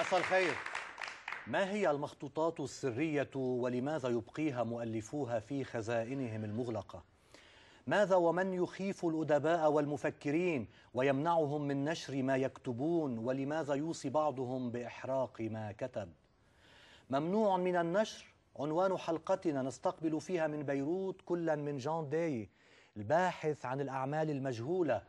مساء الخير ما هي المخطوطات السرية ولماذا يبقيها مؤلفوها في خزائنهم المغلقة؟ ماذا ومن يخيف الأدباء والمفكرين ويمنعهم من نشر ما يكتبون ولماذا يوصي بعضهم بإحراق ما كتب؟ ممنوع من النشر عنوان حلقتنا نستقبل فيها من بيروت كلا من جان داي الباحث عن الأعمال المجهولة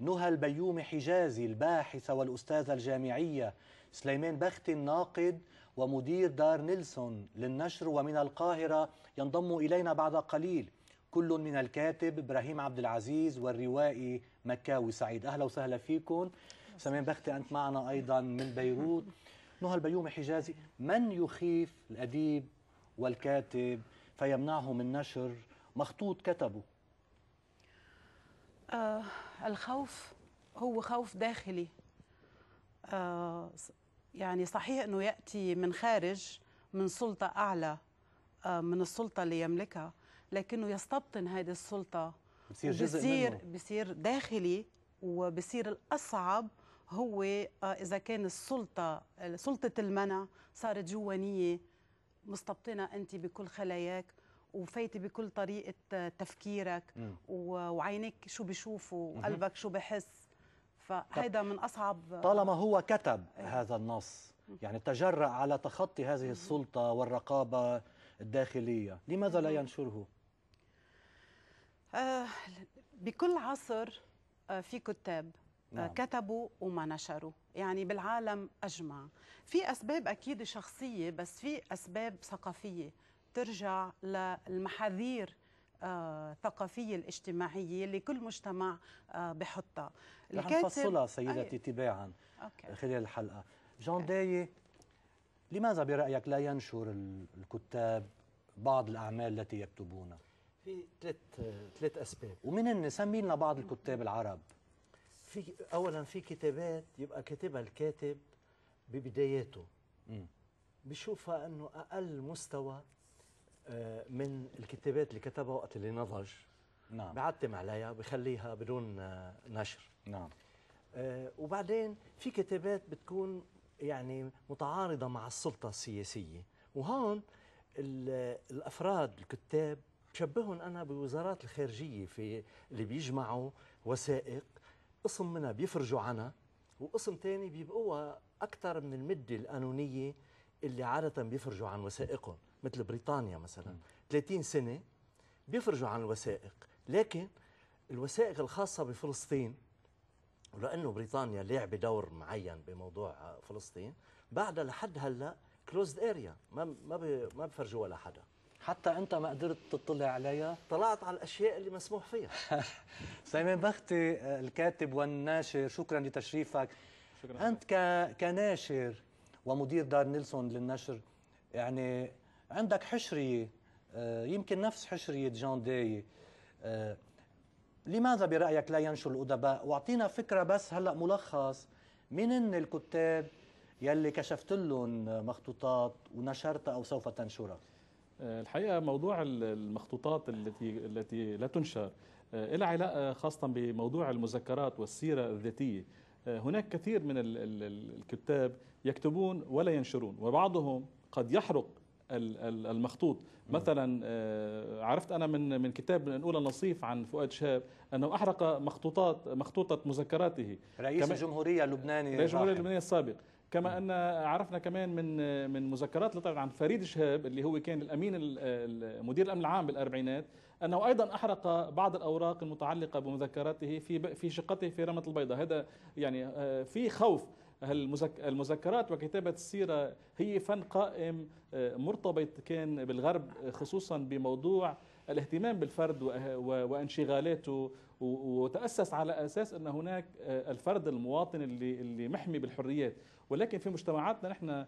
نهى البيوم حجازي الباحثة والأستاذة الجامعية سليمان بختي الناقد ومدير دار نيلسون للنشر ومن القاهرة ينضم إلينا بعد قليل كل من الكاتب إبراهيم عبد العزيز والروائي مكاوي سعيد أهلا وسهلا فيكم سليمان بختي أنت معنا أيضا من بيروت نهى البيومي حجازي من يخيف الأديب والكاتب فيمنعه من نشر مخطوط كتبه آه الخوف هو خوف داخلي آه يعني صحيح أنه يأتي من خارج من سلطة أعلى آه، من السلطة اللي يملكها لكنه يستبطن هذه السلطة بصير جزء بصير, بصير داخلي وبصير الأصعب هو آه، إذا كان السلطة سلطة المنع صارت جوانية مستبطنة أنت بكل خلاياك وفايتة بكل طريقة آه، تفكيرك وعينك شو بيشوفوا وقلبك شو بحس فهذا من أصعب طالما هو كتب إيه. هذا النص يعني تجرأ على تخطي هذه السلطة والرقابة الداخلية لماذا لا ينشره؟ آه بكل عصر آه في كتاب آه، نعم. كتبوا وما نشروا يعني بالعالم أجمع في أسباب أكيد شخصية بس في أسباب ثقافية ترجع للمحاذير آه، الثقافية الاجتماعية اللي كل مجتمع آه، بحطها رح نفصلها سيدتي تباعا خلال الحلقة جان داي لماذا برأيك لا ينشر الكتاب بعض الأعمال التي يكتبونها؟ في ثلاث ثلاث أسباب ومن سمي لنا بعض الكتاب العرب في أولا في كتابات يبقى كاتبها الكاتب ببداياته بشوفها أنه أقل مستوى آه، من الكتابات اللي كتبها وقت اللي نضج نعم بعتم عليها بخليها بدون آه، نشر نعم آه، وبعدين في كتابات بتكون يعني متعارضة مع السلطة السياسية وهون الأفراد الكتاب شبههم أنا بوزارات الخارجية في اللي بيجمعوا وثائق قسم منها بيفرجوا عنها وقسم تاني بيبقوها أكثر من المدة القانونية اللي عادة بيفرجوا عن وثائقهم مثل بريطانيا مثلا م. 30 سنه بيفرجوا عن الوثائق لكن الوثائق الخاصه بفلسطين ولانه بريطانيا لعبه دور معين بموضوع فلسطين بعدها لحد هلا كلوزد اريا ما ما ما بفرجوا ولا حدا حتى انت ما قدرت تطلع عليها طلعت على الاشياء اللي مسموح فيها سليمان بختي آه، الكاتب والناشر شكرا لتشريفك شكرا انت ك... كناشر ومدير دار نيلسون للنشر يعني عندك حشرية آه، يمكن نفس حشرية جان داي آه، لماذا برأيك لا ينشر الأدباء واعطينا فكرة بس هلأ ملخص مين هن الكتاب يلي كشفت لهم مخطوطات ونشرتها أو سوف تنشرها آه، الحقيقة موضوع المخطوطات التي التي لا تنشر لها علاقة خاصة بموضوع المذكرات والسيرة الذاتية هناك كثير من الكتاب يكتبون ولا ينشرون وبعضهم قد يحرق المخطوط مثلا آه، عرفت انا من من كتاب من اولى نصيف عن فؤاد شهاب انه احرق مخطوطات مخطوطه مذكراته رئيس الجمهوريه اللبناني رئيس الجمهوريه اللبنانيه السابق كما ان عرفنا كمان من من مذكرات طلعت عن فريد شهاب اللي هو كان الامين مدير الامن العام بالاربعينات انه ايضا احرق بعض الاوراق المتعلقه بمذكراته في في شقته في رمه البيضاء هذا يعني آه، في خوف المذكرات وكتابة السيرة هي فن قائم آه، مرتبط كان بالغرب آه، خصوصا بموضوع الاهتمام بالفرد وانشغالاته وتأسس على أساس أن هناك آه، الفرد المواطن اللي, اللي محمي بالحريات ولكن في مجتمعاتنا نحن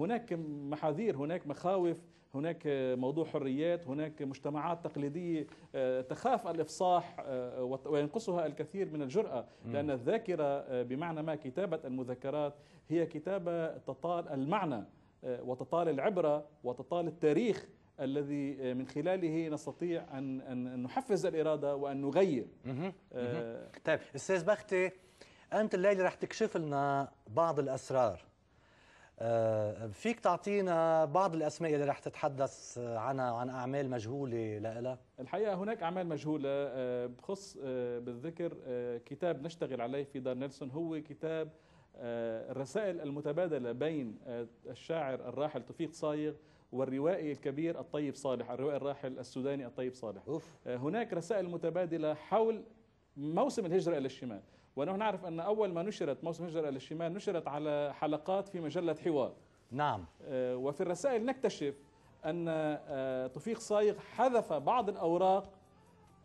هناك محاذير هناك مخاوف هناك موضوع حريات هناك مجتمعات تقليدية آه، تخاف الإفصاح آه، وينقصها الكثير من الجرأة لأن الذاكرة آه، بمعنى ما كتابة المذكرات هي كتابة تطال المعنى وتطال العبرة وتطال التاريخ الذي من خلاله نستطيع أن, أن نحفز الإرادة وأن نغير طيب أستاذ بختي أنت الليلة رح تكشف لنا بعض الأسرار آه، فيك تعطينا بعض الاسماء اللي رح تتحدث آه، عنها عن اعمال مجهوله لها الحقيقه هناك اعمال مجهوله آه، بخص بالذكر كتاب نشتغل عليه في دار نيلسون هو كتاب الرسائل المتبادله بين الشاعر الراحل توفيق صايغ والروائي الكبير الطيب صالح الروائي الراحل السوداني الطيب صالح أوف. هناك رسائل متبادله حول موسم الهجره الى الشمال ونحن نعرف أن أول ما نشرت موسم هجرة إلى الشمال نشرت على حلقات في مجلة حوار نعم آه، وفي الرسائل نكتشف أن آه، توفيق صايغ حذف بعض الأوراق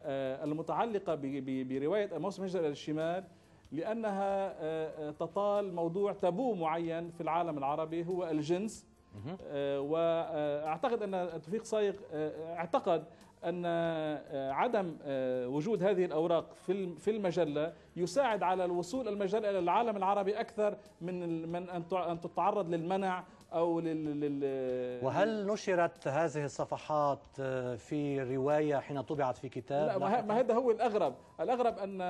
آه، المتعلقة برواية موسم هجرة إلى الشمال لأنها تطال موضوع تابو معين في العالم العربي هو الجنس واعتقد ان توفيق صايغ اعتقد أن آه، عدم آه، وجود هذه الأوراق في المجلة يساعد على الوصول المجلة إلى العالم العربي أكثر من من أن تتعرض للمنع أو لل, لل... وهل نشرت هذه الصفحات آه، في رواية حين طبعت في كتاب؟ لا, ما هذا هو الأغرب الأغرب أن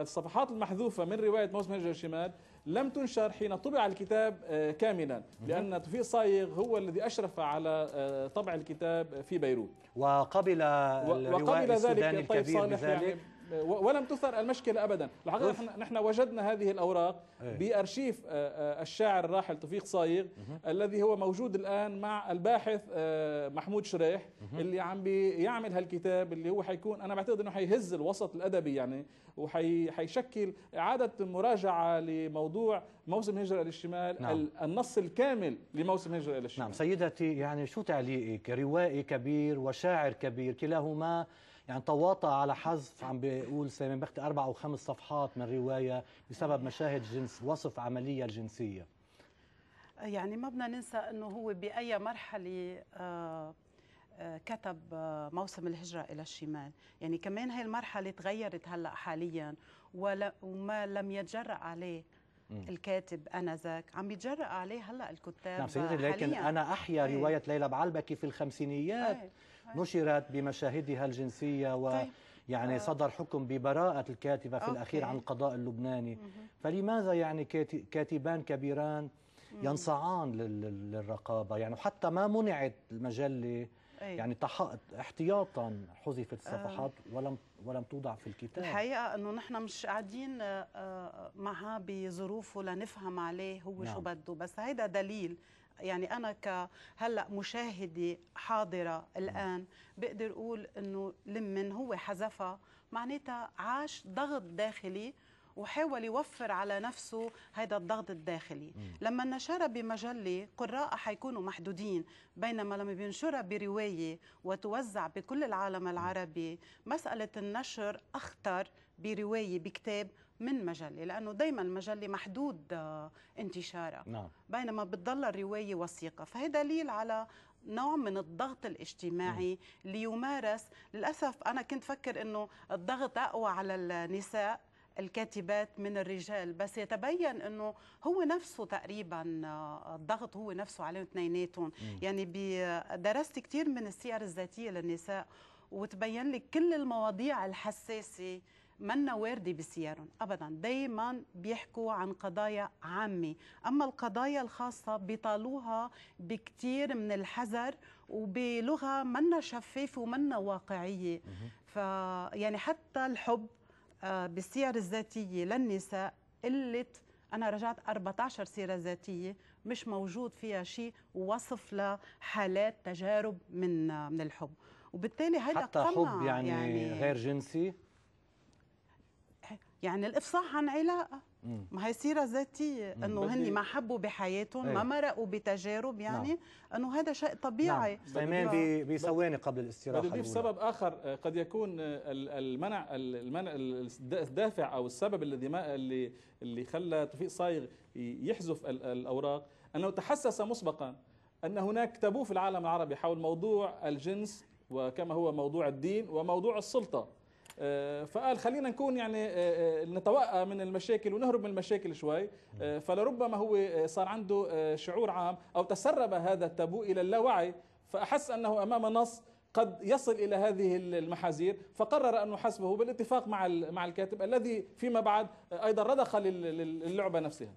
الصفحات المحذوفة من رواية موسم هجر الشمال لم تنشر حين طبع الكتاب آه، كاملا لأن توفيق صايغ هو الذي أشرف على آه، طبع الكتاب في بيروت وقبل, وقبل الرواية السوداني طيب الكبير طيب بذلك يعني ولم تثر المشكله ابدا الحقيقه نحن, نحن وجدنا هذه الاوراق إيه. بارشيف آه، آه، الشاعر الراحل توفيق صايغ الذي هو موجود الان مع الباحث آه، محمود شريح اللي عم بيعمل هالكتاب اللي هو حيكون انا بعتقد انه حيهز الوسط الادبي يعني وحيشكل اعاده مراجعه لموضوع موسم الهجره للشمال نعم. النص الكامل لموسم الهجره للشمال نعم سيدتي يعني شو تعليقك روائي كبير وشاعر كبير كلاهما يعني تواطى على حذف عم بيقول سامي بختي أربع أو خمس صفحات من رواية بسبب مشاهد جنس وصف عملية الجنسية يعني ما بدنا ننسى أنه هو بأي مرحلة آه، آه، كتب آه، موسم الهجرة إلى الشمال يعني كمان هاي المرحلة تغيرت هلأ حاليا ولا وما لم يتجرأ عليه الكاتب الكاتب انذاك عم يتجرأ عليه هلا الكتاب نعم سيدي لكن انا احيا إيه. روايه ليلى بعلبكي في الخمسينيات أي. نشرت بمشاهدها الجنسية و طيب. يعني آه. صدر حكم ببراءة الكاتبة في الأخير عن القضاء اللبناني فلماذا يعني كاتبان كبيران ينصاعان للرقابة يعني حتى ما منعت المجلة يعني احتياطا حذفت آه. الصفحات ولم ولم توضع في الكتاب الحقيقه انه نحن مش قاعدين آه، معها بظروفه لنفهم عليه هو نعم. شو بده بس هيدا دليل يعني انا كهلا مشاهده حاضره الان بقدر اقول انه لمن هو حذفها معناتها عاش ضغط داخلي وحاول يوفر على نفسه هذا الضغط الداخلي مم. لما نشرها بمجلة قراءة حيكونوا محدودين بينما لما بينشرها برواية وتوزع بكل العالم العربي مسألة النشر أخطر برواية بكتاب من مجله لانه دائما المجله محدود آه، انتشارها نعم. بينما بتضل الروايه وثيقه فهي دليل على نوع من الضغط الاجتماعي ليمارس للاسف انا كنت فكر انه الضغط اقوى على النساء الكاتبات من الرجال بس يتبين انه هو نفسه تقريبا آه، الضغط هو نفسه عليهم اثنيناتهم يعني آه، درست كثير من السير الذاتيه للنساء وتبين لك كل المواضيع الحساسه منا واردة بسيارهم أبدا دايما بيحكوا عن قضايا عامة أما القضايا الخاصة بيطالوها بكتير من الحذر وبلغة منا شفافة ومنا واقعية ف يعني حتى الحب آه، بالسير الذاتية للنساء قلت أنا رجعت 14 سيرة ذاتية مش موجود فيها شيء وصف لحالات تجارب من آه، من الحب وبالتالي هيدا حتى حب يعني, يعني غير جنسي يعني الافصاح عن علاقه ما هي سيرة ذاتية انه هن ما حبوا بحياتهم ايه. ما مرقوا بتجارب يعني نعم. انه هذا شيء طبيعي نعم. ايمان بثواني قبل الاستراحة بدي اضيف سبب اخر آه، قد يكون آه، المنع المنع الدافع او السبب الذي ما اللي اللي خلى توفيق صايغ يحذف الاوراق انه تحسس مسبقا ان هناك تابو في العالم العربي حول موضوع الجنس وكما هو موضوع الدين وموضوع السلطه آه، فقال خلينا نكون يعني آه، آه، نتوقع من المشاكل ونهرب من المشاكل شوي فلربما هو صار عنده شعور عام او تسرب هذا التابو الى اللاوعي فاحس انه امام نص قد يصل الى هذه المحاذير فقرر انه حسبه بالاتفاق مع مع الكاتب الذي فيما بعد ايضا رضخ للعبه نفسها.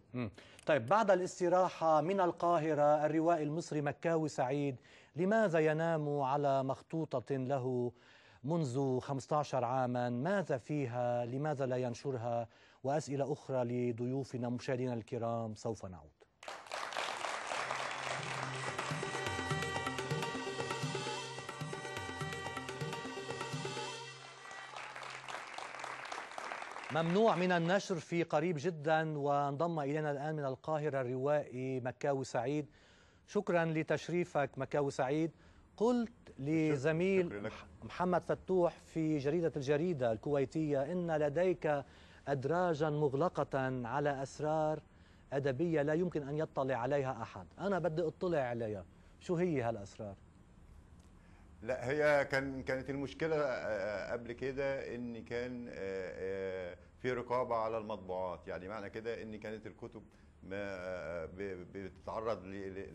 طيب بعد الاستراحه من القاهره الروائي المصري مكاوي سعيد لماذا ينام على مخطوطه له منذ 15 عاما ماذا فيها لماذا لا ينشرها وأسئلة أخرى لضيوفنا مشاهدينا الكرام سوف نعود ممنوع من النشر في قريب جدا وانضم إلينا الآن من القاهرة الروائي مكاوي سعيد شكرا لتشريفك مكاوي سعيد قلت لزميل محمد فتوح في جريدة الجريدة الكويتية إن لديك أدراجا مغلقة على أسرار أدبية لا يمكن أن يطلع عليها أحد أنا بدي أطلع عليها شو هي هالأسرار؟ لا هي كان كانت المشكلة آه، آه، قبل كده إن كان آه، في رقابة على المطبوعات يعني معنى كده إن كانت الكتب ما بتتعرض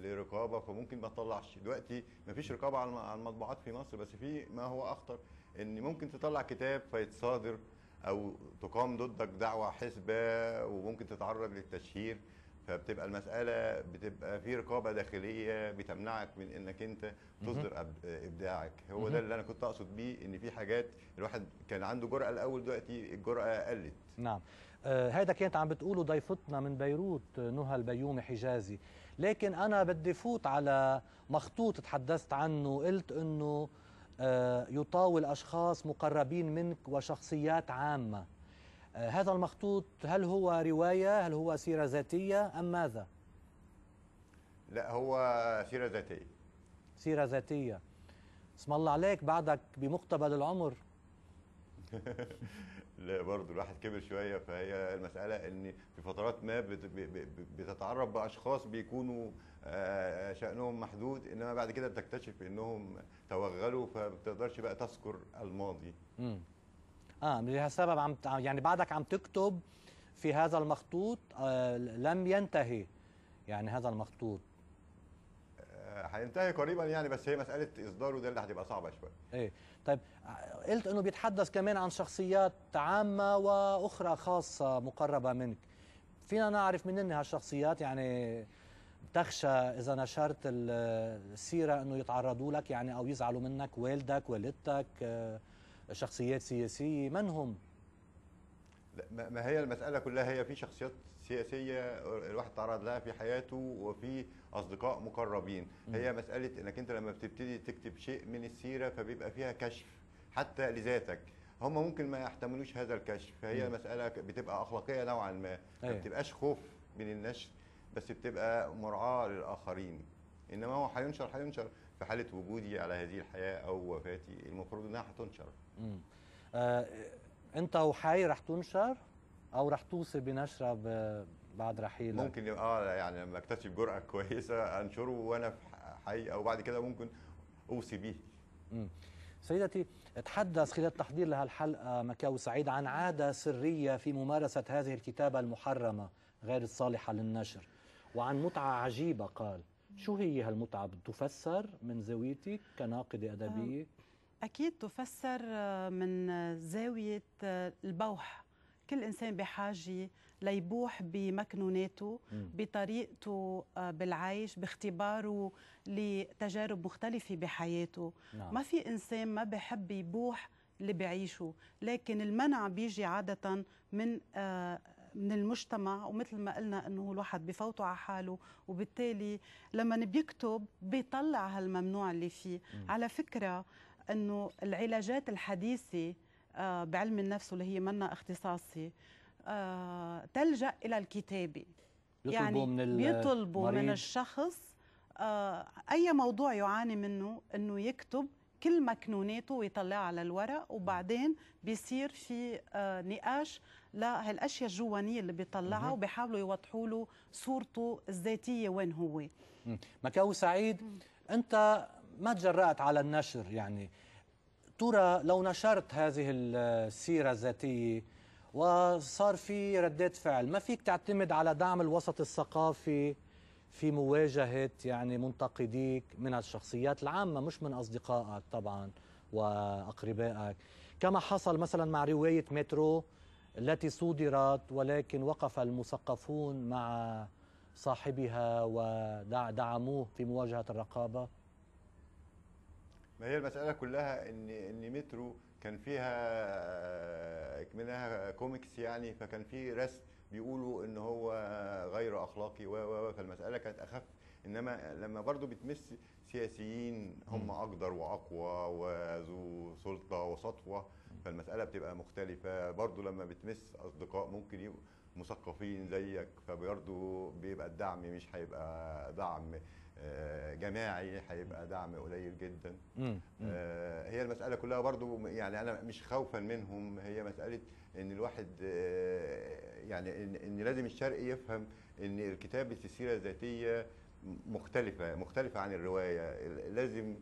لرقابه فممكن ما تطلعش دلوقتي ما فيش رقابه على المطبوعات في مصر بس في ما هو اخطر ان ممكن تطلع كتاب فيتصادر او تقام ضدك دعوه حسبه وممكن تتعرض للتشهير فبتبقى المساله بتبقى في رقابه داخليه بتمنعك من انك انت تصدر ابداعك هو ده اللي انا كنت اقصد بيه ان في حاجات الواحد كان عنده جرأه الاول دلوقتي الجرأه قلت نعم آه، هذا كانت عم بتقوله ضيفتنا من بيروت آه، نهى البيومي حجازي لكن أنا بدي فوت على مخطوط تحدثت عنه قلت أنه آه، يطاول أشخاص مقربين منك وشخصيات عامة هذا المخطوط هل هو رواية هل هو سيرة ذاتية أم ماذا؟ لا هو سيرة ذاتية سيرة ذاتية اسم الله عليك بعدك بمقتبل العمر لا برضه الواحد كبر شويه فهي المساله ان في فترات ما بتتعرف باشخاص بيكونوا آه، شانهم محدود انما بعد كده بتكتشف انهم توغلوا فما بتقدرش بقى تذكر الماضي. امم اه لسبب عم يعني بعدك عم تكتب في هذا المخطوط آه لم ينتهي يعني هذا المخطوط هينتهي قريبا يعني بس هي مساله اصداره ده اللي هتبقى صعبه شويه. ايه طيب قلت انه بيتحدث كمان عن شخصيات عامه واخرى خاصه مقربه منك. فينا نعرف من هالشخصيات يعني تخشى اذا نشرت السيره انه يتعرضوا لك يعني او يزعلوا منك والدك والدتك آه، شخصيات سياسيه من هم؟ ما هي المساله كلها هي في شخصيات سياسيه الواحد تعرض لها في حياته وفي اصدقاء مقربين هي مساله انك انت لما بتبتدي تكتب شيء من السيره فبيبقى فيها كشف حتى لذاتك هم ممكن ما يحتملوش هذا الكشف فهي مساله بتبقى اخلاقيه نوعا ما ما أيوة. بتبقاش خوف من النشر بس بتبقى مرعاه للاخرين انما هو هينشر هينشر في حاله وجودي على هذه الحياه او وفاتي المفروض انها هتنشر آه، انت وحي راح تنشر او رح توصي بنشرها بعد رحيلك ممكن اه يعني لما اكتشف جرأه كويسه انشره وانا في حي او بعد كده ممكن اوصي بيه امم سيدتي تحدث خلال التحضير لهالحلقة مكاو سعيد عن عادة سرية في ممارسة هذه الكتابة المحرمة غير الصالحة للنشر وعن متعة عجيبة قال شو هي هالمتعة تفسر من زاويتك كناقدة أدبية؟ أكيد تفسر آه، من زاوية آه، البوح كل انسان بحاجه ليبوح بمكنوناته بطريقته آه، بالعيش باختباره لتجارب مختلفه بحياته نعم. ما في انسان ما بحب يبوح اللي بعيشه لكن المنع بيجي عادة من آه، من المجتمع ومثل ما قلنا انه الواحد بفوته على حاله وبالتالي لما بيكتب بيطلع هالممنوع اللي فيه م. على فكرة انه العلاجات الحديثة آه، بعلم النفس واللي هي منا اختصاصي آه، تلجأ إلى الكتابة بيطلبوا يعني من بيطلبوا من الشخص آه، أي موضوع يعاني منه أنه يكتب كل مكنوناته ويطلعها على الورق وبعدين بيصير في نقاش لهالاشياء الجوانيه اللي بيطلعها وبيحاولوا يوضحوا له صورته الذاتيه وين هو مكاو سعيد انت ما تجرأت على النشر يعني ترى لو نشرت هذه السيرة الذاتية وصار في ردات فعل ما فيك تعتمد على دعم الوسط الثقافي في مواجهة يعني منتقديك من الشخصيات العامة مش من أصدقائك طبعا وأقربائك كما حصل مثلا مع رواية مترو التي صدرت ولكن وقف المثقفون مع صاحبها ودعموه في مواجهة الرقابة ما هي المساله كلها ان ان مترو كان فيها آه، منها كوميكس يعني فكان في رسم بيقولوا ان هو غير اخلاقي و فالمساله كانت اخف انما لما برضو بتمس سياسيين هم اقدر واقوى وذو سلطه وسطوه فالمساله بتبقى مختلفه برضو لما بتمس اصدقاء ممكن يبقوا مثقفين زيك فبرضو بيبقى الدعم مش هيبقى دعم آه، جماعي هيبقى دعم قليل جدا آه، هي المساله كلها برضو يعني انا مش خوفا منهم هي مساله ان الواحد آه، يعني ان, إن لازم الشرق يفهم ان كتابه السيره الذاتيه مختلفه مختلفه عن الروايه لازم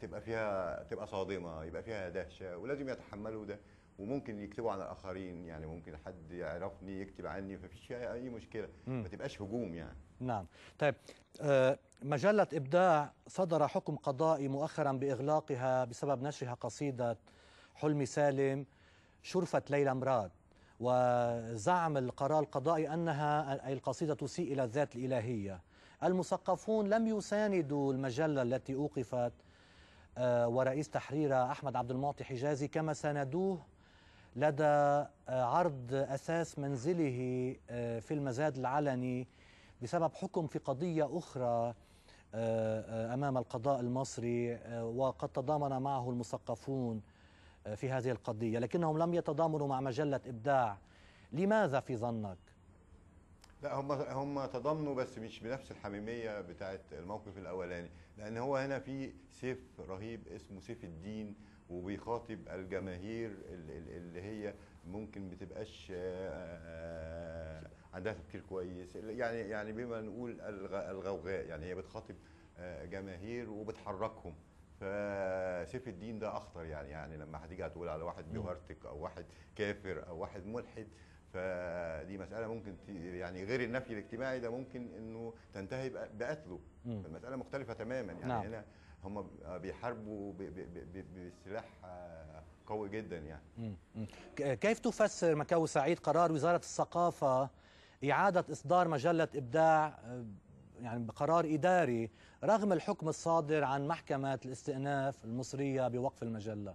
تبقى فيها تبقى صادمه يبقى فيها دهشه ولازم يتحملوا ده وممكن يكتبوا عن الاخرين يعني ممكن حد يعرفني يكتب عني فيش اي مشكله ما تبقاش هجوم يعني نعم طيب آه، مجله ابداع صدر حكم قضائي مؤخرا باغلاقها بسبب نشرها قصيده حلمي سالم شرفه ليلى مراد وزعم القرار القضائي انها اي القصيده تسيء الى الذات الالهيه المثقفون لم يساندوا المجله التي اوقفت آه، ورئيس تحريرها احمد عبد المعطي حجازي كما ساندوه لدى آه، عرض أساس منزله آه، في المزاد العلني بسبب حكم في قضية أخرى آه، أمام القضاء المصري وقد تضامن معه المثقفون في هذه القضية لكنهم لم يتضامنوا مع مجلة إبداع لماذا في ظنك؟ لا هم هم تضامنوا بس مش بنفس الحميميه بتاعت الموقف الاولاني لان هو هنا في سيف رهيب اسمه سيف الدين وبيخاطب الجماهير اللي هي ممكن ما تبقاش آه، آه، عندها تفكير كويس يعني يعني بما نقول الغوغاء يعني هي بتخاطب آه، جماهير وبتحركهم فسيف الدين ده اخطر يعني يعني لما هتيجي هتقول على واحد بيهرتك او واحد كافر او واحد ملحد فدي مساله ممكن يعني غير النفي الاجتماعي ده ممكن انه تنتهي بقتله فالمساله مختلفه تماما يعني نعم. هنا هم بيحاربوا بسلاح آه، قوي جدا يعني آه، كيف تفسر مكاوي سعيد قرار وزارة الثقافة إعادة إصدار مجلة إبداع آه، يعني بقرار إداري رغم الحكم الصادر عن محكمة الاستئناف المصرية بوقف المجلة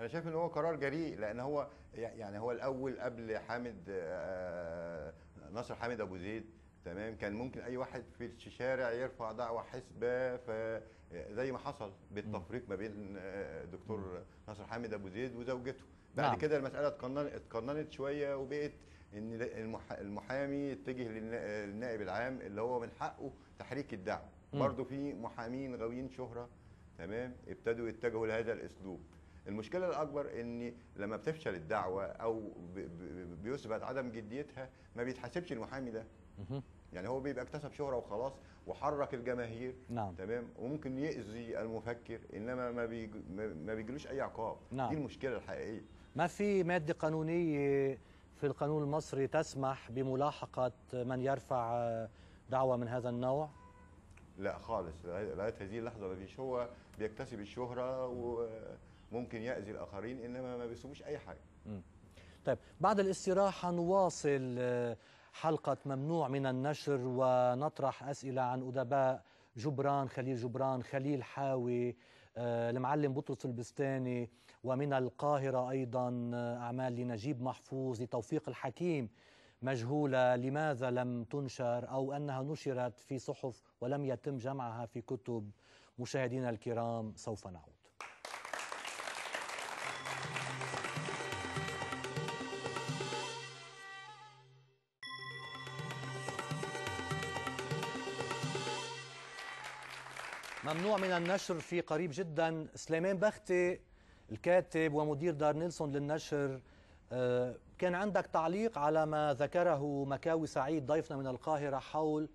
أنا شايف إن هو قرار جريء لأن هو يعني هو الأول قبل حامد نصر حامد أبو زيد تمام كان ممكن اي واحد في الشارع يرفع دعوه حسبه زي ما حصل بالتفريق ما بين آه، دكتور ناصر حامد ابو زيد وزوجته بعد نعم. كده المساله اتقننت شويه وبقت ان المحامي اتجه للنائب العام اللي هو من حقه تحريك الدعوه برضه في محامين غاويين شهره تمام ابتدوا يتجهوا لهذا الاسلوب المشكله الاكبر ان لما بتفشل الدعوه او بيثبت عدم جديتها ما بيتحاسبش المحامي ده يعني هو بيبقى اكتسب شهره وخلاص وحرك الجماهير نعم. تمام وممكن يأذي المفكر انما ما بيج... ما بيجلوش اي عقاب نعم. دي المشكله الحقيقيه ما في ماده قانونيه في القانون المصري تسمح بملاحقه من يرفع دعوه من هذا النوع لا خالص لغايه هذه اللحظه ما فيش هو بيكتسب الشهره وممكن يأذي الاخرين انما ما بيسيبوش اي حاجه م. طيب بعد الاستراحه نواصل حلقة ممنوع من النشر ونطرح أسئلة عن أدباء جبران خليل جبران خليل حاوي آه، المعلم بطرس البستاني ومن القاهرة أيضا آه، أعمال لنجيب محفوظ لتوفيق الحكيم مجهولة لماذا لم تنشر أو أنها نشرت في صحف ولم يتم جمعها في كتب مشاهدينا الكرام سوف نعود ممنوع من النشر في قريب جدا سليمان بختي الكاتب ومدير دار نيلسون للنشر آه، كان عندك تعليق على ما ذكره مكاوي سعيد ضيفنا من القاهرة حول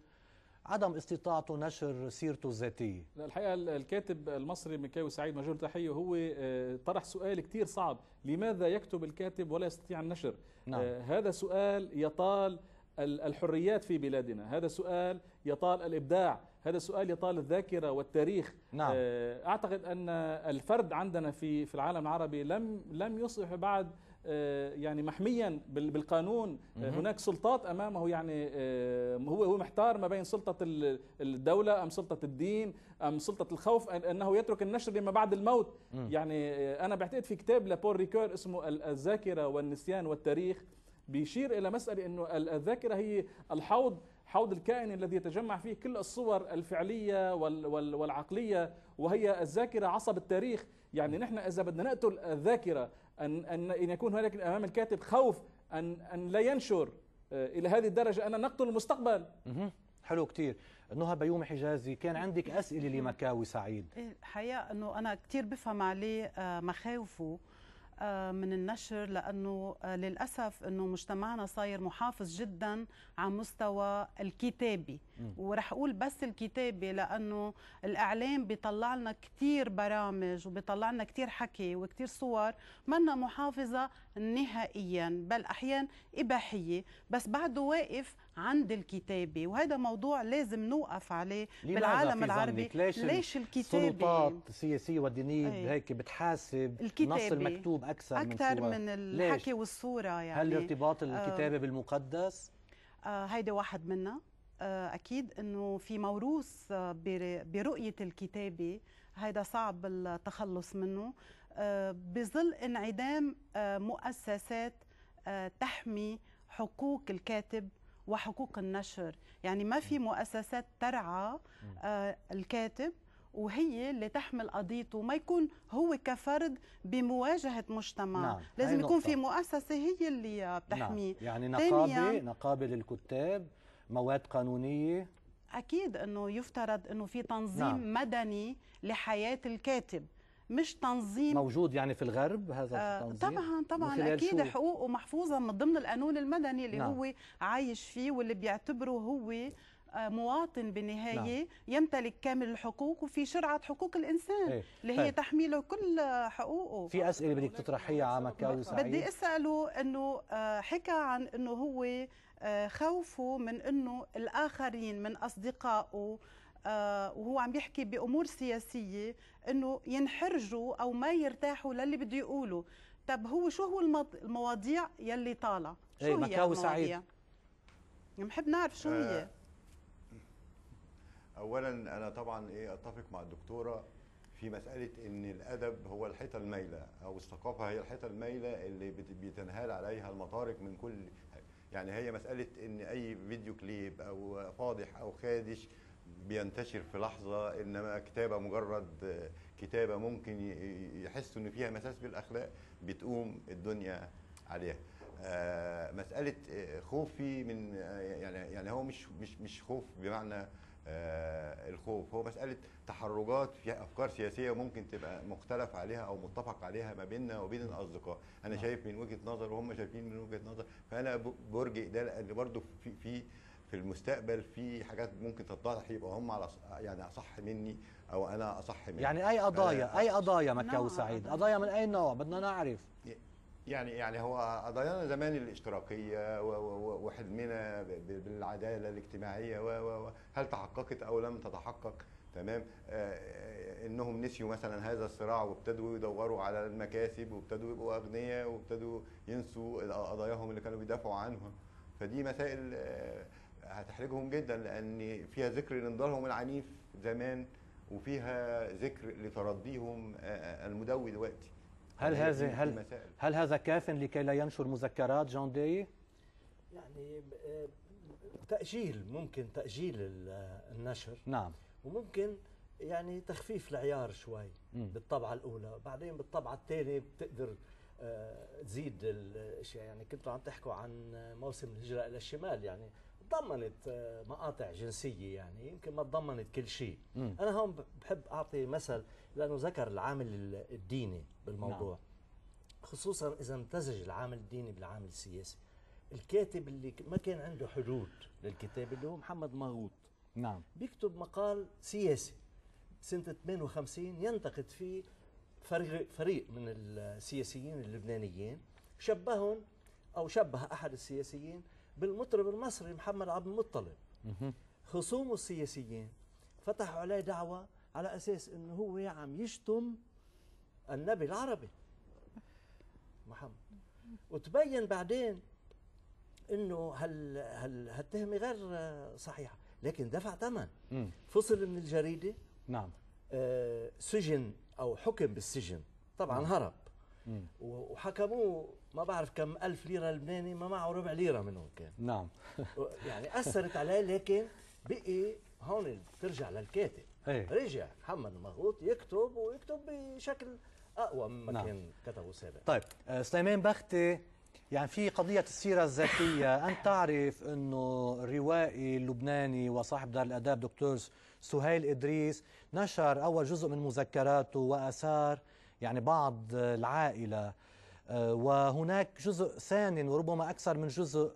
عدم استطاعته نشر سيرته الذاتية لا الحقيقة الكاتب المصري مكاوي سعيد مجهول تحية هو آه، طرح سؤال كتير صعب لماذا يكتب الكاتب ولا يستطيع النشر نعم. آه، هذا سؤال يطال الحريات في بلادنا هذا سؤال يطال الإبداع هذا سؤال يطال الذاكرة والتاريخ نعم. آه، أعتقد أن الفرد عندنا في في العالم العربي لم لم يصبح بعد آه، يعني محميا بالقانون آه، هناك سلطات امامه يعني هو هو محتار ما بين سلطه الدوله ام سلطه الدين ام سلطه الخوف انه يترك النشر لما بعد الموت يعني انا بعتقد في كتاب لبور ريكور اسمه الذاكره والنسيان والتاريخ بيشير الى مساله انه الذاكره هي الحوض حوض الكائن الذي يتجمع فيه كل الصور الفعلية والعقلية وهي الذاكرة عصب التاريخ يعني نحن إذا بدنا نقتل الذاكرة أن, أن, أن يكون هناك أمام الكاتب خوف أن, أن لا ينشر آه، إلى هذه الدرجة أن نقتل المستقبل حلو كتير نهى بيومي حجازي كان عندك أسئلة لمكاوي سعيد إيه، الحقيقة أنه أنا كتير بفهم عليه آه، مخاوفه آه، من النشر لانه آه، للاسف انه مجتمعنا صاير محافظ جدا على مستوى الكتابي وراح اقول بس الكتابه لانه الاعلام بيطلع لنا كثير برامج وبيطلع لنا كثير حكي وكثير صور منا محافظه نهائيا بل احيانا اباحيه بس بعده واقف عند الكتابه وهذا موضوع لازم نوقف عليه بالعالم العربي ليش, ليش الكتابه السلطات السياسيه والدينيه إيه. هيك بتحاسب الكتابة. نص المكتوب اكثر من اكثر من, من الحكي والصوره يعني هل ارتباط آه. الكتابه آه بالمقدس آه واحد منا آه، اكيد انه في موروث آه، برؤيه الكتابه هذا صعب التخلص منه آه، بظل انعدام مؤسسات تحمي حقوق الكاتب وحقوق النشر يعني ما في مؤسسات ترعى الكاتب وهي اللي تحمل قضيته ما يكون هو كفرد بمواجهة مجتمع نعم. لازم يكون نقطة. في مؤسسة هي اللي بتحميه نعم. يعني نقابة نقابة للكتاب مواد قانونيه اكيد انه يفترض انه في تنظيم نعم. مدني لحياه الكاتب مش تنظيم موجود يعني في الغرب هذا آه التنظيم طبعا طبعا اكيد حقوقه محفوظه من ضمن القانون المدني اللي نعم. هو عايش فيه واللي بيعتبره هو آه، مواطن بالنهاية نعم. يمتلك كامل الحقوق وفي شرعة حقوق الإنسان ايه. اللي هي تحميله كل حقوقه في أسئلة بدك تطرحيها على مكاوي سعيد بدي أسأله أنه آه، حكى عن أنه هو آه، خوفه من انه الاخرين من اصدقائه آه، وهو عم يحكي بامور سياسيه انه ينحرجوا او ما يرتاحوا للي بده يقوله طب هو شو هو المواضيع يلي طالع شو إيه، هي مكاوي سعيد بنحب نعرف شو هي آه، اولا انا طبعا ايه اتفق مع الدكتوره في مساله ان الادب هو الحيطه المايله او الثقافه هي الحيطه المايله اللي بيتنهال عليها المطارق من كل يعني هي مساله ان اي فيديو كليب او فاضح او خادش بينتشر في لحظه انما كتابه مجرد كتابه ممكن يحسوا ان فيها مساس بالاخلاق بتقوم الدنيا عليها آه، مساله آه، خوفي من آه، يعني يعني هو مش مش مش خوف بمعنى آه، الخوف هو مساله تحرجات في افكار سياسيه ممكن تبقى مختلف عليها او متفق عليها ما بيننا وبين الاصدقاء انا نعم. شايف من وجهه نظر وهم شايفين من وجهه نظر فانا برجئ ده لان برضه في في في المستقبل في حاجات ممكن تتضح يبقى هم على يعني اصح مني او انا اصح مني يعني اي قضايا آه، اي قضايا مكاوي نعم، سعيد قضايا من اي نوع بدنا نعرف يعني يعني هو قضايانا زمان الاشتراكيه وحلمنا بالعداله الاجتماعيه هل تحققت او لم تتحقق تمام آه،, آه انهم نسيوا مثلا هذا الصراع وابتدوا يدوروا على المكاسب وابتدوا يبقوا اغنياء وابتدوا ينسوا قضاياهم اللي كانوا بيدافعوا عنها فدي مسائل آه هتحرجهم جدا لان فيها ذكر لنضالهم العنيف زمان وفيها ذكر لترديهم آه, آه، المدوي دلوقتي هل هذا هل هل هذا كاف لكي لا ينشر مذكرات جون دي؟ يعني آه، تاجيل ممكن تاجيل آه، النشر نعم وممكن يعني تخفيف العيار شوي بالطبعه الاولى بعدين بالطبعه الثانيه بتقدر آه، تزيد الاشياء يعني كنتوا عم تحكوا عن موسم الهجره الى الشمال يعني تضمنت مقاطع جنسيه يعني يمكن ما تضمنت كل شيء انا هون بحب اعطي مثل لانه ذكر العامل الديني بالموضوع نعم. خصوصا اذا امتزج العامل الديني بالعامل السياسي الكاتب اللي ما كان عنده حدود للكتاب اللي هو محمد مغوط نعم بيكتب مقال سياسي سنة 58 ينتقد فيه فريق, فريق من السياسيين اللبنانيين شبههم أو شبه أحد السياسيين بالمطرب المصري محمد عبد المطلب خصومه السياسيين فتحوا عليه دعوة على اساس ان هو عم يشتم النبي العربي محمد وتبين بعدين انه هال هال هالتهمه غير صحيحه لكن دفع ثمن فصل من الجريده نعم آه سجن او حكم بالسجن طبعا مم. هرب مم. وحكموه ما بعرف كم ألف ليرة لبناني ما معه ربع ليرة منهم كان نعم يعني أثرت عليه لكن بقي هون بترجع للكاتب أيه. رجع محمد المغوط يكتب ويكتب بشكل اقوى مما نعم. كان كتبه سابقا طيب آه، سليمان بختي يعني في قضية السيرة الذاتية أنت تعرف أنه الروائي اللبناني وصاحب دار الأداب دكتور سهيل إدريس نشر أول جزء من مذكراته وأثار يعني بعض العائلة آه، وهناك جزء ثاني وربما أكثر من جزء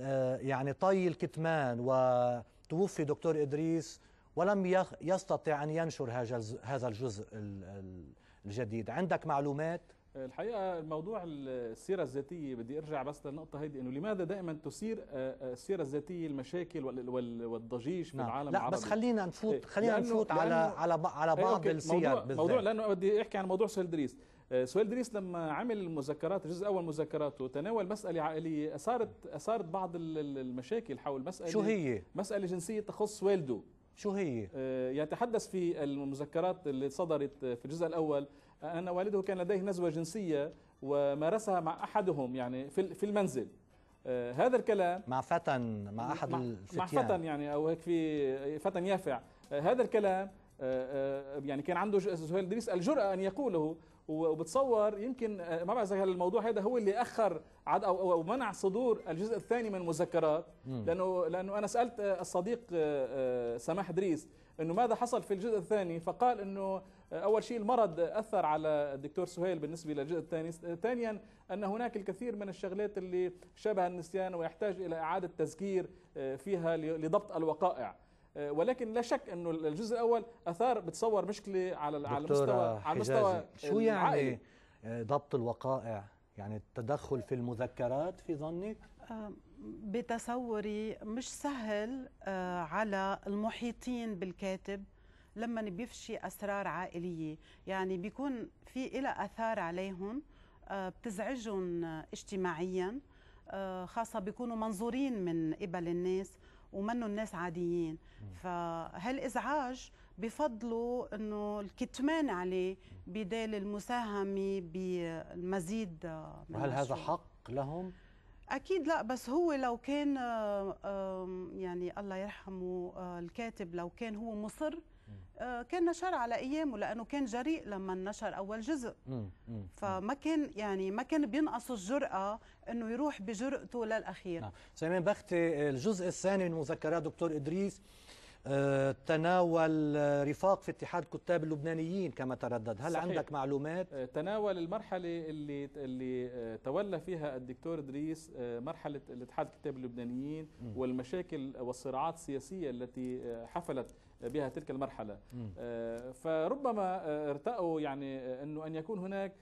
آه، يعني طي الكتمان وتوفي دكتور إدريس ولم يستطع أن ينشر هذا الجزء الجديد عندك معلومات؟ الحقيقه الموضوع السيره الذاتيه بدي ارجع بس للنقطه هيدي انه لماذا دائما تثير آه، آه، السيره الذاتيه المشاكل والضجيج في نعم. العالم لا العربي بس خلينا نفوت إيه، خلينا نفوت على على على إيه، بعض السير بالذات. موضوع لانه بدي احكي عن موضوع سهيل دريس آه، سهيل دريس لما عمل المذكرات الجزء الاول مذكراته تناول مساله عائليه اثارت اثارت بعض المشاكل حول مساله شو هي؟ مساله جنسيه تخص والده شو هي؟ آه، يتحدث في المذكرات اللي صدرت في الجزء الأول أن والده كان لديه نزوة جنسية ومارسها مع أحدهم يعني في المنزل آه، هذا الكلام مع فتى مع أحد الفتيان مع فتى يعني أو هيك في فتى يافع آه، هذا الكلام يعني كان عنده سهيل إدريس الجرأة أن يقوله وبتصور يمكن آه، ما بعرف اذا الموضوع هذا هو اللي اخر عد او او منع صدور الجزء الثاني من المذكرات لانه لانه انا سالت آه، الصديق آه، سماح ادريس انه ماذا حصل في الجزء الثاني فقال انه اول شيء المرض اثر على الدكتور سهيل بالنسبه للجزء الثاني ثانيا ان هناك الكثير من الشغلات اللي شبه النسيان ويحتاج الى اعاده تذكير فيها لضبط الوقائع آه، ولكن لا شك انه الجزء الاول اثار بتصور مشكله على على المستوى على مستوى شو يعني آه، ضبط الوقائع يعني التدخل في المذكرات في ظنك آه، بتصوري مش سهل على المحيطين بالكاتب لما بيفشي اسرار عائليه يعني بيكون في إلى اثار عليهم بتزعجهم اجتماعيا خاصه بيكونوا منظورين من قبل الناس ومنه الناس عاديين فهالازعاج بفضلوا انه الكتمان عليه بدال المساهمه بالمزيد من وهل هذا حق لهم اكيد لا بس هو لو كان يعني الله يرحمه آه، الكاتب لو كان هو مصر آه، كان نشر على ايامه لانه كان جريء لما نشر اول جزء فما كان يعني ما كان بينقص الجرأه انه يروح بجرأته للاخير نعم. سليمان بختي آه، الجزء الثاني من مذكرات دكتور ادريس آه، تناول رفاق في اتحاد كتاب اللبنانيين كما تردد هل صحيح. عندك معلومات تناول المرحله اللي اللي تولى فيها الدكتور ادريس مرحله الاتحاد كتاب اللبنانيين والمشاكل والصراعات السياسيه التي حفلت بها تلك المرحله آه، فربما آه، ارتأوا يعني آه، انه ان يكون هناك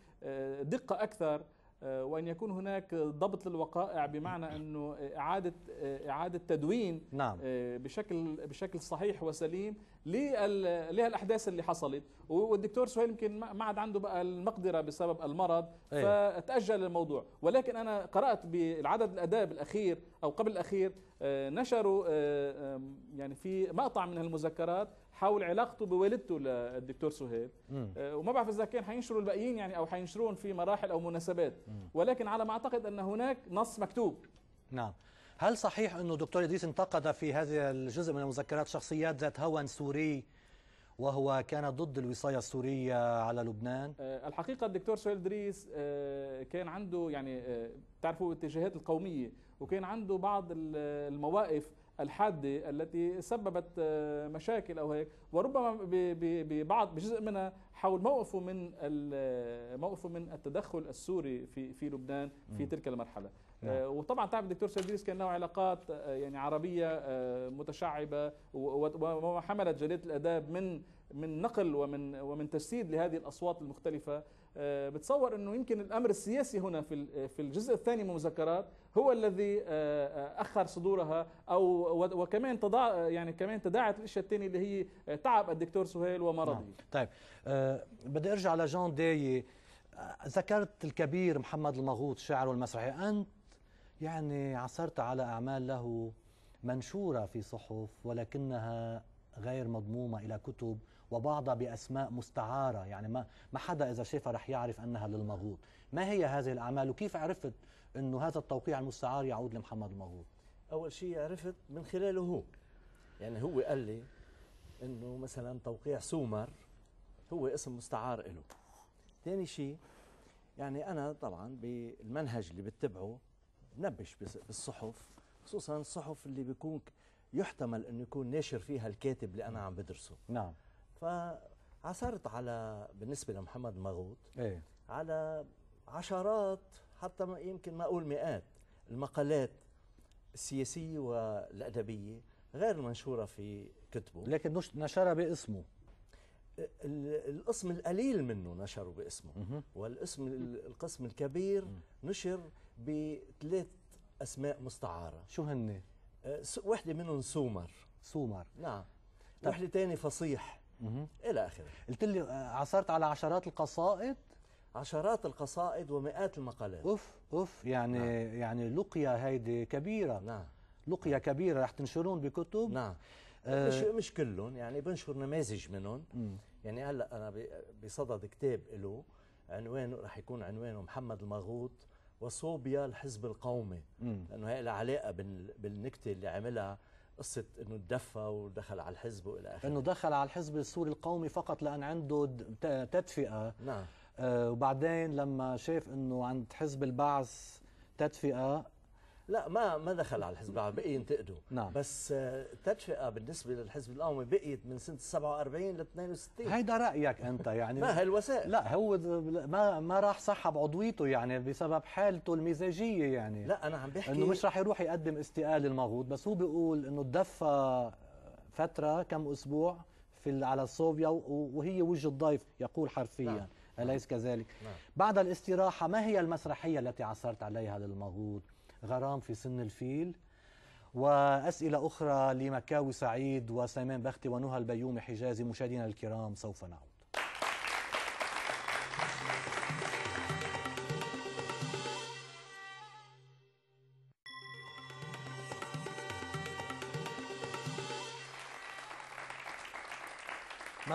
دقه اكثر وان يكون هناك ضبط للوقائع بمعنى انه اعاده اعاده تدوين نعم. بشكل بشكل صحيح وسليم للاحداث اللي حصلت والدكتور سهيل يمكن ما عاد عنده بقى المقدره بسبب المرض إيه. فتاجل الموضوع ولكن انا قرات بالعدد الاداب الاخير او قبل الاخير آه، نشروا آه، يعني في مقطع من المذكرات حول علاقته بوالدته للدكتور سهيل آه، وما بعرف اذا كان حينشروا الباقيين يعني او حينشرون في مراحل او مناسبات ولكن على ما اعتقد ان هناك نص مكتوب نعم هل صحيح انه دكتور ادريس انتقد في هذا الجزء من المذكرات شخصيات ذات هوى سوري وهو كان ضد الوصاية السورية على لبنان الحقيقة الدكتور سهيل دريس كان عنده يعني تعرفوا اتجاهات القومية وكان عنده بعض المواقف الحاده التي سببت آه، مشاكل او هيك وربما ببعض بجزء منها حول موقفه من آه، موقفه من التدخل السوري في في لبنان في تلك المرحله نعم. آه، وطبعا تعرف الدكتور سيدريس كان له علاقات يعني عربيه متشعبه وما حملت جريده الاداب من من نقل ومن ومن تجسيد لهذه الاصوات المختلفه بتصور انه يمكن الامر السياسي هنا في في الجزء الثاني من المذكرات هو الذي آه، آه، اخر صدورها او وكمان تضع يعني كمان تداعت الاشياء الثانيه اللي هي آه، تعب الدكتور سهيل ومرضه نعم. طيب أه بدي ارجع لجون داي ذكرت الكبير محمد المغوط شاعر والمسرحي انت يعني عثرت على اعمال له منشوره في صحف ولكنها غير مضمومه الى كتب وبعضها باسماء مستعاره يعني ما ما حدا اذا شافها رح يعرف انها للمغوط ما هي هذه الاعمال وكيف عرفت انه هذا التوقيع المستعار يعود لمحمد المغول اول شيء عرفت من خلاله هو يعني هو قال لي انه مثلا توقيع سومر هو اسم مستعار له ثاني شيء يعني انا طبعا بالمنهج اللي بتبعه بنبش بالصحف خصوصا الصحف اللي بيكون يحتمل انه يكون ناشر فيها الكاتب اللي انا عم بدرسه نعم فعثرت على بالنسبه لمحمد مغوط ايه على عشرات حتى ما يمكن ما أقول مئات المقالات السياسية والأدبية غير المنشورة في كتبه لكن نشرها باسمه القسم القليل منه نشره باسمه والاسم القسم الكبير نشر بثلاث اسماء مستعاره شو هن أه، وحده منهم سومر سومر نعم وحده ثانيه فصيح الى اخره قلت لي آه، عثرت على عشرات القصائد عشرات القصائد ومئات المقالات اوف اوف يعني نعم. يعني لقيا هيدي كبيره نعم لقيا نعم. كبيره رح تنشرون بكتب نعم آه مش مش كلهم يعني بنشر نماذج منهم يعني هلا انا بصدد كتاب له عنوانه رح يكون عنوانه محمد المغوط وصوبيا الحزب القومي مم. لانه هي لها علاقه بالنكته اللي عملها قصة انه تدفى ودخل على الحزب والى اخره انه دخل على الحزب السوري القومي فقط لان عنده تدفئة نعم آه، وبعدين لما شاف انه عند حزب البعث تدفئه لا ما ما دخل على الحزب العربي بقي ينتقده نعم. بس آه، التدفئه بالنسبه للحزب القومي بقيت من سنه 47 ل 62 هيدا رايك انت يعني ما هالوسائل لا هو ما ما راح سحب عضويته يعني بسبب حالته المزاجيه يعني لا انا عم بحكي انه مش راح يروح يقدم استقاله للمغوط بس هو بيقول انه تدفى فتره كم اسبوع في على صوفيا وهي وجه الضيف يقول حرفيا نعم. نعم. أليس كذلك؟ نعم. بعد الاستراحة ما هي المسرحية التي عثرت عليها للمغوط؟ غرام في سن الفيل وأسئلة أخرى لمكاوي سعيد وسليمان بختي ونهى البيومي حجازي مشاهدينا الكرام سوف نعود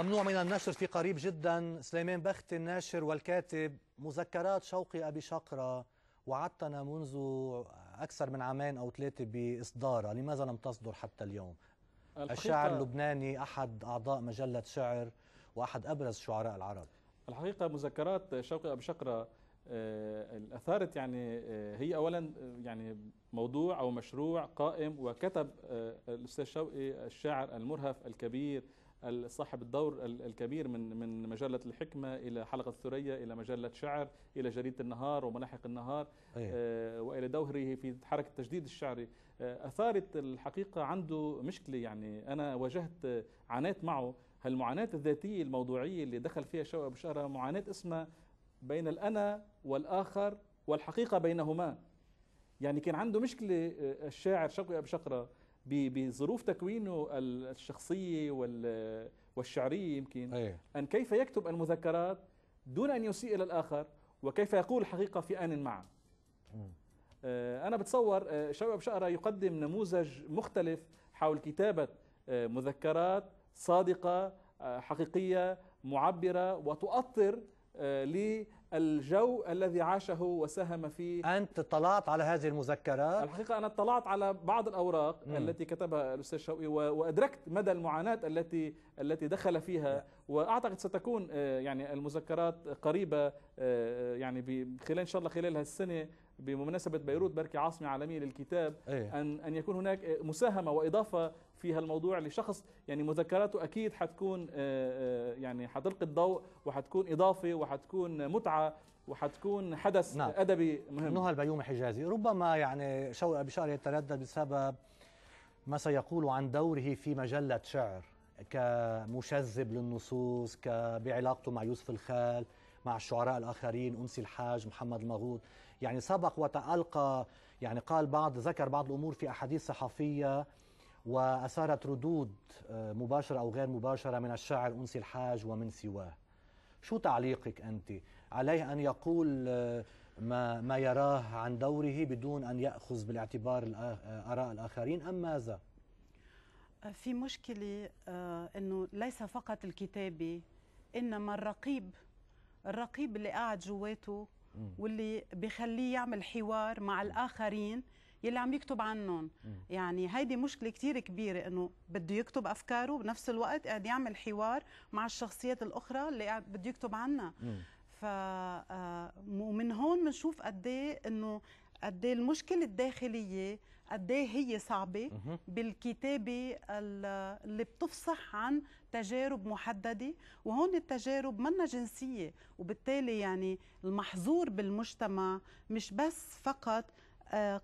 ممنوع من النشر في قريب جدا سليمان بخت الناشر والكاتب مذكرات شوقي أبي شقرة وعدتنا منذ أكثر من عامين أو ثلاثة بإصدارها لماذا لم تصدر حتى اليوم؟ الشاعر اللبناني أحد أعضاء مجلة شعر وأحد أبرز شعراء العرب الحقيقة مذكرات شوقي أبي شقرة آه، أثارت يعني آه، هي أولا آه، يعني موضوع أو مشروع قائم وكتب الأستاذ شوقي الشاعر المرهف الكبير صاحب الدور الكبير من من مجله الحكمه الى حلقه الثريه الى مجله شعر الى جريده النهار وملاحق النهار أيه. والى دوره في حركه التجديد الشعري آه، اثارت الحقيقه عنده مشكله يعني انا واجهت عانيت معه هالمعاناه الذاتيه الموضوعيه اللي دخل فيها شوقي ابو شهره معاناه اسمها بين الانا والاخر والحقيقه بينهما يعني كان عنده مشكله آه، الشاعر شوقي ابو شقره بظروف تكوينه الشخصيه والشعريه يمكن أيه. ان كيف يكتب المذكرات دون ان يسيء الى الاخر وكيف يقول الحقيقه في ان معا آه، انا بتصور آه، شباب شقره يقدم نموذج مختلف حول كتابه آه، مذكرات صادقه حقيقيه معبره وتؤطر ل الجو الذي عاشه وساهم فيه أنت طلعت على هذه المذكرات الحقيقة أنا اطلعت على بعض الأوراق مم. التي كتبها الأستاذ شوقي وأدركت مدى المعاناة التي التي دخل فيها نعم. وأعتقد ستكون آه، يعني المذكرات قريبة آه، يعني خلال إن شاء الله خلال هالسنة بمناسبة بيروت بركي عاصمة عالمية للكتاب أيه. أن أن يكون هناك آه، مساهمة وإضافة في هالموضوع لشخص يعني مذكراته اكيد حتكون آه، آه، يعني حتلقي الضوء وحتكون اضافه وحتكون متعه وحتكون حدث نعم. ادبي مهم نهى البيومي حجازي ربما يعني شوقي بشار يتردد بسبب ما سيقول عن دوره في مجله شعر كمشذب للنصوص بعلاقته مع يوسف الخال مع الشعراء الآخرين أنسي الحاج محمد المغوط يعني سبق وتألقى يعني قال بعض ذكر بعض الأمور في أحاديث صحفية وأثارت ردود آه، مباشرة أو غير مباشرة من الشاعر أنسي الحاج ومن سواه شو تعليقك أنت عليه أن يقول آه، ما, ما يراه عن دوره بدون أن يأخذ بالاعتبار آه، آراء الآخرين أم ماذا؟ في مشكلة أنه ليس فقط الكتابة إنما الرقيب الرقيب اللي قاعد جواته واللي بخليه يعمل حوار مع الآخرين يلي عم يكتب عنهم يعني هيدي مشكله كثير كبيره انه بده يكتب افكاره وبنفس الوقت قاعد يعمل حوار مع الشخصيات الاخرى اللي قاعد بده يكتب عنها ف آه، ومن هون بنشوف قد ايه انه قد ايه المشكله الداخليه قد ايه هي صعبه بالكتابه اللي بتفصح عن تجارب محدده وهون التجارب منا جنسيه وبالتالي يعني المحظور بالمجتمع مش بس فقط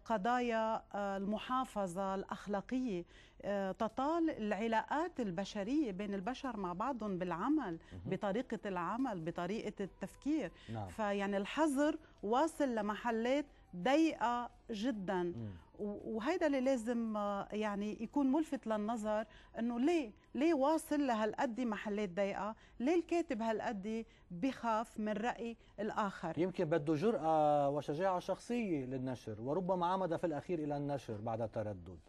قضايا آه، المحافظة الأخلاقية آه، تطال العلاقات البشرية بين البشر مع بعضهم بالعمل بطريقة العمل بطريقة التفكير نعم. فيعني الحظر واصل لمحلات ضيقة جدا مم. وهيدا اللي لازم آه، يعني يكون ملفت للنظر انه ليه ليه واصل لهالقد محلات ضيقه ليه الكاتب هالقد بخاف من راي الاخر يمكن بده جرأه وشجاعه شخصيه للنشر وربما عمد في الاخير الى النشر بعد تردد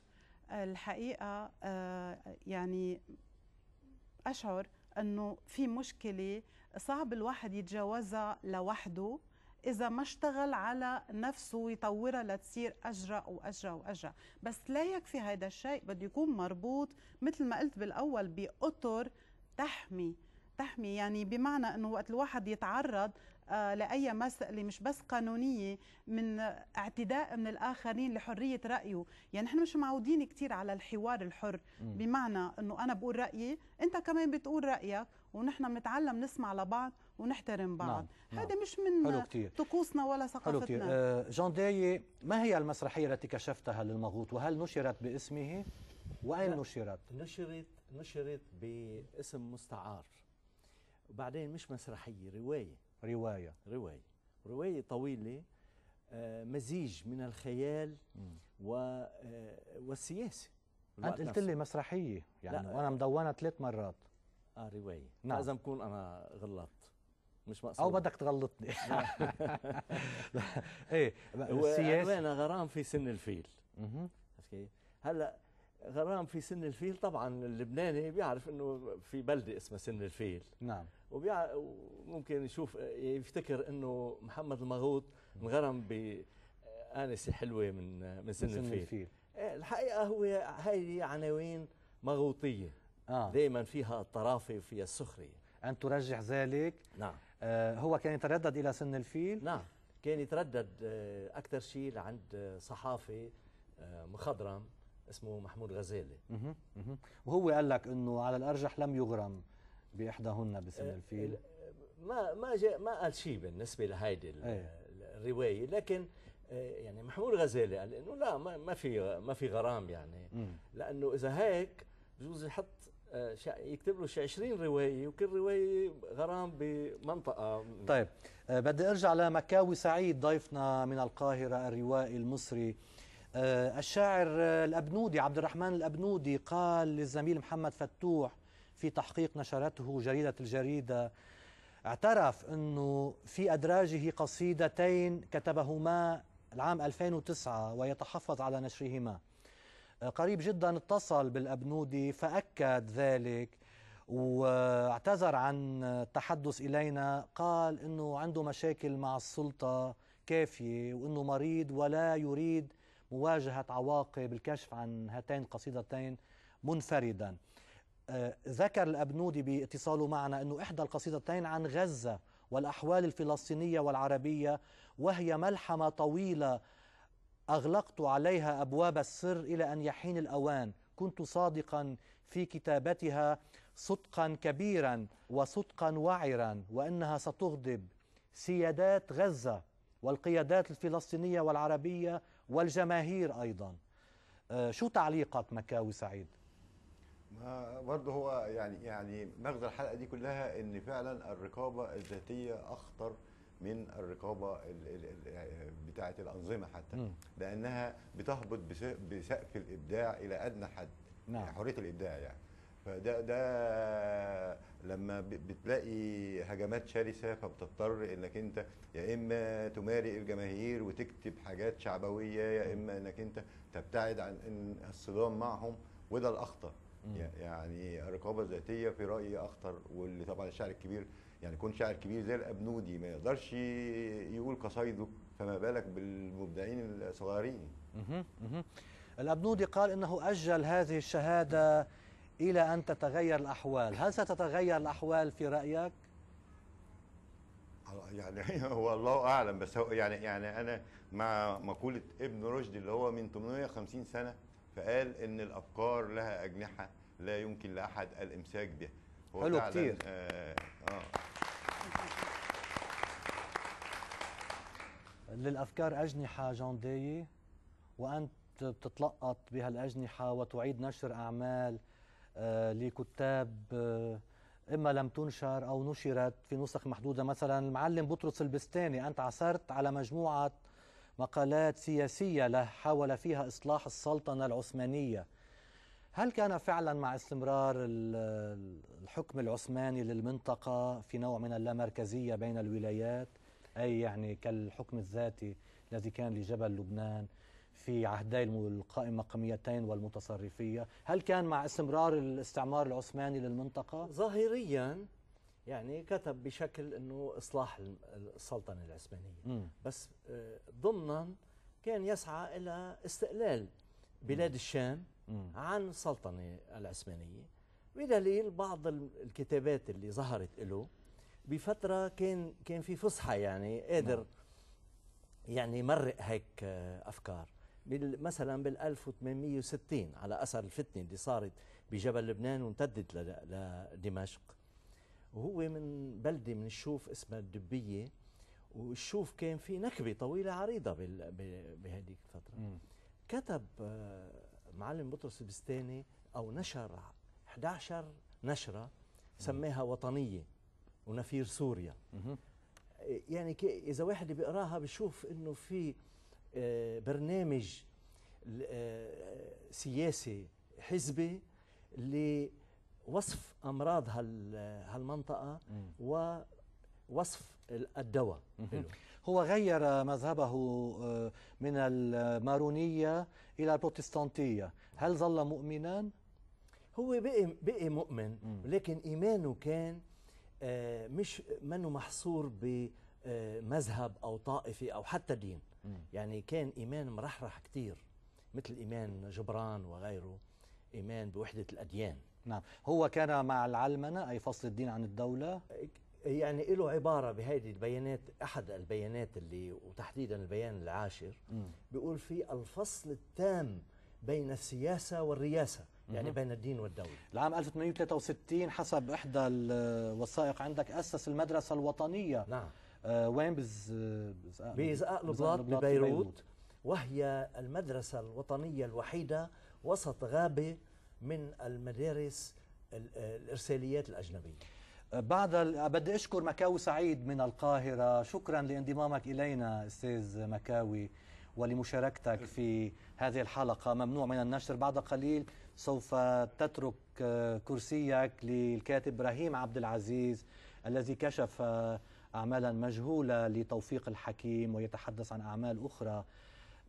الحقيقه آه، يعني اشعر انه في مشكله صعب الواحد يتجاوزها لوحده اذا ما اشتغل على نفسه ويطورها لتصير اجرى واجرى واجرى بس لا يكفي هذا الشيء بده يكون مربوط مثل ما قلت بالاول باطر تحمي تحمي يعني بمعنى انه وقت الواحد يتعرض آه، لاي مساله مش بس قانونيه من اعتداء من الاخرين لحريه رايه، يعني نحن مش معودين كثير على الحوار الحر، بمعنى انه انا بقول رايي، انت كمان بتقول رايك ونحن بنتعلم نسمع لبعض ونحترم بعض نعم. نعم. هذا نعم. مش من طقوسنا ولا ثقافتنا جون آه، كتير. ما هي المسرحية التي كشفتها للمغوط وهل نشرت باسمه وأين نشرت؟ نشرت نشرت باسم مستعار وبعدين مش مسرحية رواية رواية رواية رواية طويلة آه، مزيج من الخيال و آه، والسياسة انت قلت لي مسرحيه يعني وانا مدونه ثلاث مرات اه روايه نعم لازم اكون انا غلطت مش مقصود او بدك تغلطني ايه السياسه انا غرام في سن الفيل عرفت كيف؟ هلا غرام في سن الفيل طبعا اللبناني بيعرف انه في بلده اسمها سن الفيل نعم وممكن يشوف يفتكر انه محمد المغوط انغرم بآنسة حلوة من من سن, من سن الفيل, الفيل. إيه، الحقيقة هو هاي عناوين مغوطية آه. دائما فيها الطرافة وفيها السخرية أن ترجح ذلك نعم آه، هو كان يتردد إلى سن الفيل نعم كان يتردد آه، أكثر شيء لعند آه، صحافي مخضرم اسمه محمود غزالي وهو قال لك انه على الارجح لم يغرم باحداهن بسن الفيل ما ما جاء ما قال شيء بالنسبه لهيدي إيه. الروايه لكن يعني محمود غزالي قال انه لا ما, في ما في غرام يعني لانه اذا هيك بجوز يحط آه، يكتب له 20 روايه وكل روايه غرام بمنطقه طيب آه، بدي ارجع لمكاوي سعيد ضيفنا من القاهره الروائي المصري آه، الشاعر الابنودي عبد الرحمن الابنودي قال للزميل محمد فتوح في تحقيق نشرته جريده الجريده اعترف انه في ادراجه قصيدتين كتبهما العام 2009 ويتحفظ على نشرهما قريب جدا اتصل بالأبنودي فأكد ذلك واعتذر عن التحدث إلينا قال أنه عنده مشاكل مع السلطة كافية وأنه مريض ولا يريد مواجهة عواقب الكشف عن هاتين القصيدتين منفردا آه، ذكر الأبنودي باتصاله معنا أنه إحدى القصيدتين عن غزة والأحوال الفلسطينية والعربية وهي ملحمة طويلة أغلقت عليها أبواب السر إلى أن يحين الأوان كنت صادقا في كتابتها صدقا كبيرا وصدقا وعرا وإنها ستغضب سيادات غزة والقيادات الفلسطينية والعربية والجماهير أيضا آه، شو تعليقك مكاوي سعيد؟ ما برضه هو يعني يعني مغزى الحلقه دي كلها ان فعلا الرقابه الذاتيه اخطر من الرقابه يعني بتاعه الانظمه حتى م. لانها بتهبط بسقف الابداع الى ادنى حد نعم. يعني حريه الابداع يعني فده ده لما بتلاقي هجمات شرسه فبتضطر انك انت يا اما تماري الجماهير وتكتب حاجات شعبويه يا اما انك انت تبتعد عن الصدام معهم وده الاخطر يعني الرقابه الذاتيه في رايي اخطر واللي طبعا الشعر الكبير يعني يكون شاعر كبير زي الابنودي ما يقدرش يقول قصايده فما بالك بالمبدعين الصغيرين الابنودي قال انه اجل هذه الشهاده الى ان تتغير الاحوال هل ستتغير الاحوال في رايك يعني هو الله اعلم بس هو يعني يعني انا مع مقوله ابن رشد اللي هو من 850 سنه فقال ان الافكار لها اجنحه لا يمكن لاحد الامساك بها حلو كتير آه،, اه, للافكار اجنحه جنديه وانت بتتلقط بهالاجنحه وتعيد نشر اعمال آه، لكتاب آه، اما لم تنشر او نشرت في نسخ محدوده مثلا المعلم بطرس البستاني انت عثرت على مجموعه مقالات سياسيه له حاول فيها اصلاح السلطنه العثمانيه هل كان فعلا مع استمرار الحكم العثماني للمنطقة في نوع من اللامركزية بين الولايات أي يعني كالحكم الذاتي الذي كان لجبل لبنان في عهدي القائمة قميتين والمتصرفية هل كان مع استمرار الاستعمار العثماني للمنطقة؟ ظاهريا يعني كتب بشكل أنه إصلاح السلطنة العثمانية م. بس آه، ضمنا كان يسعى إلى استقلال بلاد م. الشام عن السلطنة العثمانية بدليل بعض الكتابات اللي ظهرت له بفترة كان كان في فصحى يعني قادر نعم. يعني يمرق هيك آه، أفكار مثلا بال 1860 على أثر الفتنة اللي صارت بجبل لبنان وامتدت لدمشق وهو من بلدة من الشوف اسمها الدبية والشوف كان في نكبة طويلة عريضة بهذيك الفترة كتب آه، المعلم بطرس البستاني أو نشر 11 نشرة سماها وطنية ونفير سوريا يعني إذا واحد بيقراها بيشوف إنه في آه، برنامج آه، سياسي حزبي لوصف أمراض هالمنطقة ووصف الدواء هو غير مذهبه آه، من المارونية إلى البروتستانتية هل ظل مؤمنا؟ هو بقي, بقي مؤمن لكن إيمانه كان آه، مش منه محصور بمذهب آه، أو طائفة أو حتى دين يعني كان إيمان مرحرح كثير مثل إيمان جبران وغيره إيمان بوحدة الأديان نعم هو كان مع العلمنة أي فصل الدين عن الدولة يعني له عبارة بهذه البيانات أحد البيانات اللي وتحديدا البيان العاشر بيقول في الفصل التام بين السياسة والرياسة يعني بين الدين والدولة العام 1863 حسب إحدى الوثائق عندك أسس المدرسة الوطنية نعم آه وين بز بزقاق لبلاط ببيروت وهي المدرسة الوطنية الوحيدة وسط غابة من المدارس الإرساليات الأجنبية بعد ال... بدي اشكر مكاوي سعيد من القاهره شكرا لانضمامك الينا استاذ مكاوي ولمشاركتك في هذه الحلقه ممنوع من النشر بعد قليل سوف تترك آه، كرسيك للكاتب ابراهيم عبد العزيز الذي كشف آه، اعمالا مجهوله لتوفيق الحكيم ويتحدث عن اعمال اخرى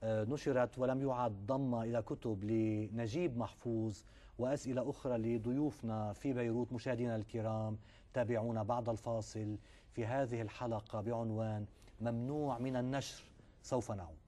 آه، نشرت ولم يعد ضمة إلى كتب لنجيب محفوظ وأسئلة أخرى لضيوفنا في بيروت مشاهدينا الكرام تابعونا بعد الفاصل في هذه الحلقة بعنوان ممنوع من النشر سوف نعود